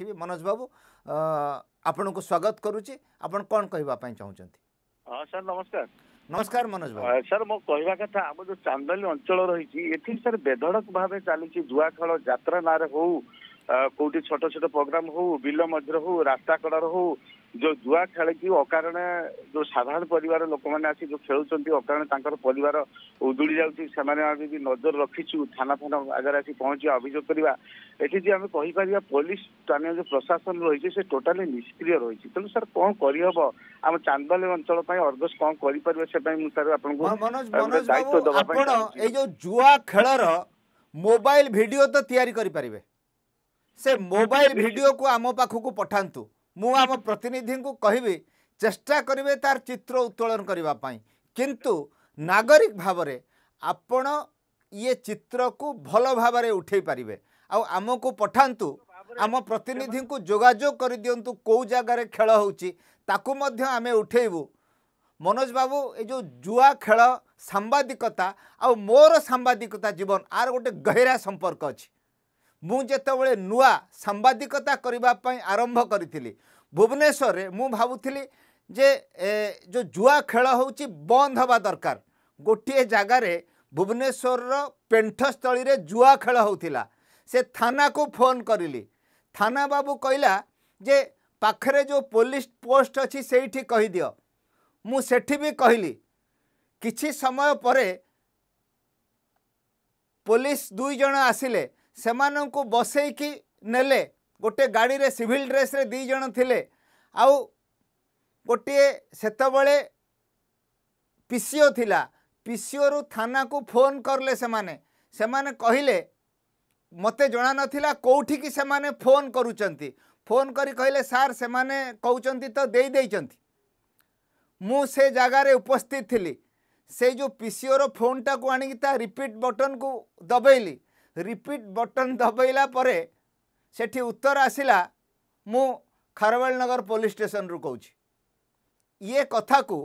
ଥିବେ ମନୋଜ ବାବୁ ଆପଣଙ୍କୁ ସ୍ୱାଗତ କରୁଛି ଆପଣ କ'ଣ କହିବା ପାଇଁ ଚାହୁଁଛନ୍ତି ହଁ ସାର୍ ନମସ୍କାର ନମସ୍କାର ମନୋଜ ବାବୁ ସାର୍ ମୋ କହିବା କଥା ଆମ ଯୋଉ ଚାନ୍ଦଲି ଅଞ୍ଚଳ ରହିଛି ଏଠି ସାର୍ ବେଧଡ଼କ ଭାବେ ଚାଲିଛି ଜୁଆ ଖେଳ ଯାତ୍ରା ନାଁରେ ହଉ କୋଉଠି ଛୋଟ ଛୋଟ ପ୍ରୋଗ୍ରାମ ହଉ ବିଲ ମଝିରେ ହଉ ରାସ୍ତା କଡ଼ର ହଉ ଯୋଉ ଜୁଆ ଖେଳିକି ଅକାରଣେ ଯୋଉ ସାଧାରଣ ପରିବାର ଲୋକମାନେ ଆସି ଯୋଉ ଖେଳୁଛନ୍ତି ଅକାରଣେ ତାଙ୍କର ପରିବାର ଉଜୁଳି ଯାଉଛି ସେମାନେ ଆମେ ବି ନଜର ରଖିଛୁ ଥାନା ଫାନା ଆଗରେ ଆସି ପହଞ୍ଚିବା ଅଭିଯୋଗ କରିବା ଏଠି ଯଦି ଆମେ କହିପାରିବା ପୋଲିସ ସ୍ଥାନୀୟ ଯୋଉ ପ୍ରଶାସନ ରହିଛି ସେ ଟୋଟାଲି ନିଷ୍କ୍ରିୟ ରହିଛି ତେଣୁ ସାର୍ କଣ କରିହବ ଆମ ଚାନ୍ଦବାଲି ଅଞ୍ଚଳ ପାଇଁ ଅର୍ଗସ କଣ କରିପାରିବ ସେ ପାଇଁ ମୁଁ ସାର୍ ଆପଣଙ୍କୁ ଦାୟିତ୍ୱ ଦେବା ପାଇଁ ଏଇ ଯୋଉ ଜୁଆ ଖେଳର ମୋବାଇଲ ଭିଡିଓ ତ ତିଆରି କରିପାରିବେ ସେ ମୋବାଇଲ ଭିଡ଼ିଓକୁ ଆମ ପାଖକୁ ପଠାନ୍ତୁ ମୁଁ ଆମ ପ୍ରତିନିଧିଙ୍କୁ କହିବି ଚେଷ୍ଟା କରିବେ ତାର ଚିତ୍ର ଉତ୍ତୋଳନ କରିବା ପାଇଁ କିନ୍ତୁ ନାଗରିକ ଭାବରେ ଆପଣ ଇଏ ଚିତ୍ରକୁ ଭଲ ଭାବରେ ଉଠାଇ ପାରିବେ ଆଉ ଆମକୁ ପଠାନ୍ତୁ ଆମ ପ୍ରତିନିଧିଙ୍କୁ ଯୋଗାଯୋଗ କରିଦିଅନ୍ତୁ କେଉଁ ଜାଗାରେ ଖେଳ ହେଉଛି ତାକୁ ମଧ୍ୟ ଆମେ ଉଠାଇବୁ ମନୋଜ ବାବୁ ଏ ଯେଉଁ ଜୁଆ ଖେଳ ସାମ୍ବାଦିକତା ଆଉ ମୋର ସାମ୍ବାଦିକତା ଜୀବନ ଆର ଗୋଟେ ଗହିରା ସମ୍ପର୍କ ଅଛି ମୁଁ ଯେତେବେଳେ ନୂଆ ସାମ୍ବାଦିକତା କରିବା ପାଇଁ ଆରମ୍ଭ କରିଥିଲି ଭୁବନେଶ୍ୱରରେ ମୁଁ ଭାବୁଥିଲି ଯେ ଯେଉଁ ଜୁଆ ଖେଳ ହେଉଛି ବନ୍ଦ ହେବା ଦରକାର ଗୋଟିଏ ଜାଗାରେ ଭୁବନେଶ୍ୱରର ପେଣ୍ଠସ୍ଥଳୀରେ ଜୁଆ ଖେଳ ହେଉଥିଲା ସେ ଥାନାକୁ ଫୋନ୍ କରିଲି ଥାନା ବାବୁ କହିଲା ଯେ ପାଖରେ ଯେଉଁ ପୋଲିସ ପୋଷ୍ଟ ଅଛି ସେଇଠି କହିଦିଅ ମୁଁ ସେଠି ବି କହିଲି କିଛି ସମୟ ପରେ ପୋଲିସ ଦୁଇ ଆସିଲେ ସେମାନଙ୍କୁ ବସେଇକି ନେଲେ ଗୋଟିଏ ଗାଡ଼ିରେ ସିଭିଲ୍ ଡ୍ରେସ୍ରେ ଦୁଇ ଜଣ ଥିଲେ ଆଉ ଗୋଟିଏ ସେତେବେଳେ ପି ସି ଓ ଥିଲା ପି ସି ଓରୁ ଥାନାକୁ ଫୋନ୍ କଲେ ସେମାନେ ସେମାନେ କହିଲେ ମୋତେ ଜଣାନଥିଲା କେଉଁଠିକି ସେମାନେ ଫୋନ୍ କରୁଛନ୍ତି ଫୋନ୍ କରି କହିଲେ ସାର୍ ସେମାନେ କହୁଛନ୍ତି ତ ଦେଇଦେଇଛନ୍ତି ମୁଁ ସେ ଜାଗାରେ ଉପସ୍ଥିତ ଥିଲି ସେ ଯେଉଁ ପି ସି ଓର ଫୋନ୍ଟାକୁ ଆଣିକି ତା ରିପିଟ୍ ବଟନ୍କୁ ଦବେଇଲି ରିପିଟ୍ ବଟନ୍ ଦବେଇଲା ପରେ ସେଠି ଉତ୍ତର ଆସିଲା ମୁଁ ଖାରବାଳନଗର ପୋଲିସ୍ ଷ୍ଟେସନରୁ କହୁଛି ଇଏ କଥାକୁ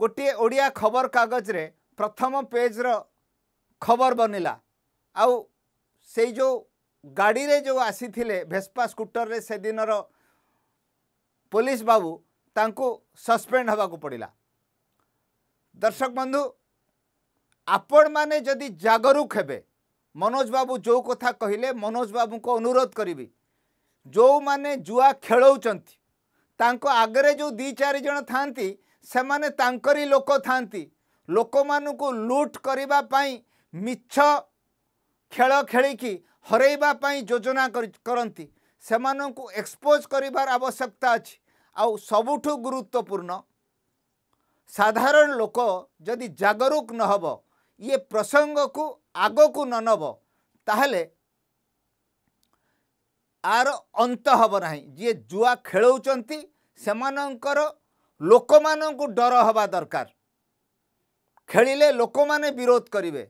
ଗୋଟିଏ ଓଡ଼ିଆ ଖବରକାଗଜରେ ପ୍ରଥମ ପେଜ୍ର ଖବର ବନିଲା ଆଉ ସେଇ ଯେଉଁ ଗାଡ଼ିରେ ଯେଉଁ ଆସିଥିଲେ ଭେସ୍ପା ସ୍କୁଟରରେ ସେଦିନର ପୋଲିସ ବାବୁ ତାଙ୍କୁ ସସ୍ପେଣ୍ଡ ହେବାକୁ ପଡ଼ିଲା ଦର୍ଶକ ବନ୍ଧୁ ଆପଣମାନେ ଯଦି ଜାଗରୁକ ହେବେ ମନୋଜ ବାବୁ ଯେଉଁ କଥା କହିଲେ ମନୋଜ ବାବୁଙ୍କୁ ଅନୁରୋଧ କରିବି ଯେଉଁମାନେ ଜୁଆ ଖେଳଉଛନ୍ତି ତାଙ୍କ ଆଗରେ ଯେଉଁ ଦୁଇ ଚାରି ଜଣ ଥାଆନ୍ତି ସେମାନେ ତାଙ୍କରି ଲୋକ ଥାଆନ୍ତି ଲୋକମାନଙ୍କୁ ଲୁଟ୍ କରିବା ପାଇଁ ମିଛ ଖେଳ ଖେଳିକି ହରେଇବା ପାଇଁ ଯୋଜନା କରନ୍ତି ସେମାନଙ୍କୁ ଏକ୍ସପୋଜ୍ କରିବାର ଆବଶ୍ୟକତା ଅଛି ଆଉ ସବୁଠୁ ଗୁରୁତ୍ୱପୂର୍ଣ୍ଣ ସାଧାରଣ ଲୋକ ଯଦି ଜାଗରୁକ ନ ହେବ ଇଏ ପ୍ରସଙ୍ଗକୁ ଆଗକୁ ନ ନେବ ତାହେଲେ ଆର ଅନ୍ତ ହେବ ନାହିଁ ଯିଏ ଜୁଆ ଖେଳଉଛନ୍ତି ସେମାନଙ୍କର ଲୋକମାନଙ୍କୁ ଡର ହେବା ଦରକାର ଖେଳିଲେ ଲୋକମାନେ ବିରୋଧ କରିବେ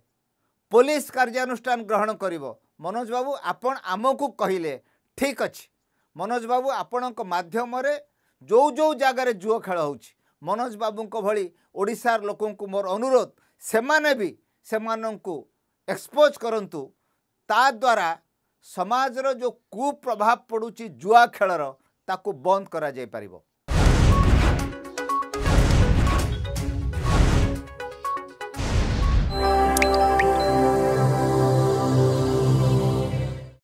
ପୋଲିସ କାର୍ଯ୍ୟାନୁଷ୍ଠାନ ଗ୍ରହଣ କରିବ ମନୋଜ ବାବୁ ଆପଣ ଆମକୁ କହିଲେ ଠିକ୍ ଅଛି ମନୋଜ ବାବୁ ଆପଣଙ୍କ ମାଧ୍ୟମରେ ଯେଉଁ ଯେଉଁ ଜାଗାରେ ଜୁଅ ଖେଳ ହେଉଛି ମନୋଜ ବାବୁଙ୍କ ଭଳି ଓଡ଼ିଶାର ଲୋକଙ୍କୁ ମୋର ଅନୁରୋଧ ସେମାନେ ବି ସେମାନଙ୍କୁ ଏକ୍ସପୋଜ୍ କରନ୍ତୁ ତାଦ୍ୱାରା ସମାଜର ଯେଉଁ କୁପ୍ରଭାବ ପଡ଼ୁଛି ଜୁଆ ଖେଳର ତାକୁ ବନ୍ଦ କରାଯାଇପାରିବ